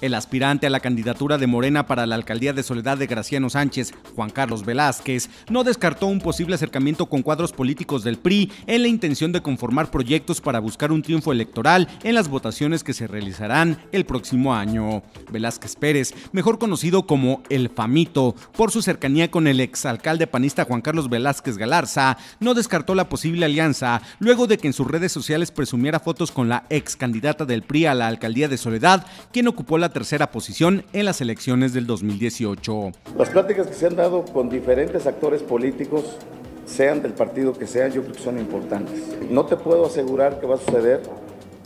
El aspirante a la candidatura de Morena para la alcaldía de Soledad de Graciano Sánchez, Juan Carlos Velázquez, no descartó un posible acercamiento con cuadros políticos del PRI en la intención de conformar proyectos para buscar un triunfo electoral en las votaciones que se realizarán el próximo año. Velázquez Pérez, mejor conocido como El Famito, por su cercanía con el exalcalde panista Juan Carlos Velázquez Galarza, no descartó la posible alianza luego de que en sus redes sociales presumiera fotos con la ex candidata del PRI a la alcaldía de Soledad, quien ocupó la tercera posición en las elecciones del 2018. Las pláticas que se han dado con diferentes actores políticos, sean del partido que sean, yo creo que son importantes. No te puedo asegurar que va a suceder,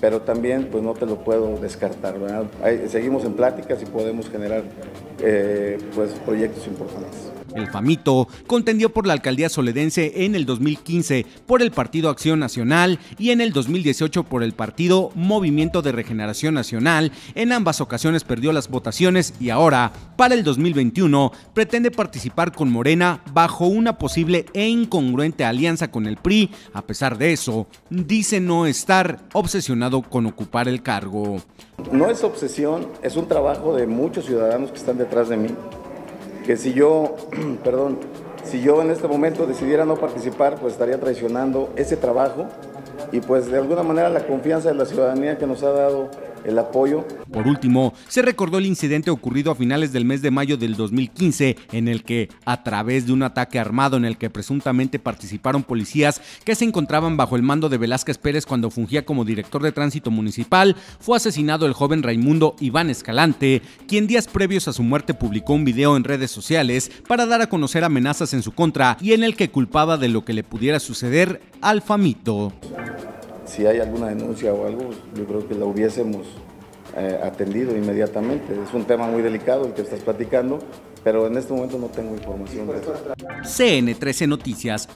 pero también pues no te lo puedo descartar. ¿verdad? seguimos en pláticas y podemos generar eh, pues, proyectos importantes. El Famito contendió por la alcaldía soledense en el 2015 por el Partido Acción Nacional y en el 2018 por el Partido Movimiento de Regeneración Nacional. En ambas ocasiones perdió las votaciones y ahora, para el 2021, pretende participar con Morena bajo una posible e incongruente alianza con el PRI. A pesar de eso, dice no estar obsesionado con ocupar el cargo. No es obsesión, es un trabajo de muchos ciudadanos que están detrás de mí. Que si yo, perdón, si yo en este momento decidiera no participar, pues estaría traicionando ese trabajo y pues de alguna manera la confianza de la ciudadanía que nos ha dado el apoyo. Por último, se recordó el incidente ocurrido a finales del mes de mayo del 2015, en el que, a través de un ataque armado en el que presuntamente participaron policías que se encontraban bajo el mando de Velázquez Pérez cuando fungía como director de tránsito municipal, fue asesinado el joven Raimundo Iván Escalante, quien días previos a su muerte publicó un video en redes sociales para dar a conocer amenazas en su contra y en el que culpaba de lo que le pudiera suceder al famito si hay alguna denuncia o algo, yo creo que la hubiésemos eh, atendido inmediatamente. Es un tema muy delicado el que estás platicando, pero en este momento no tengo información. De CN13 Noticias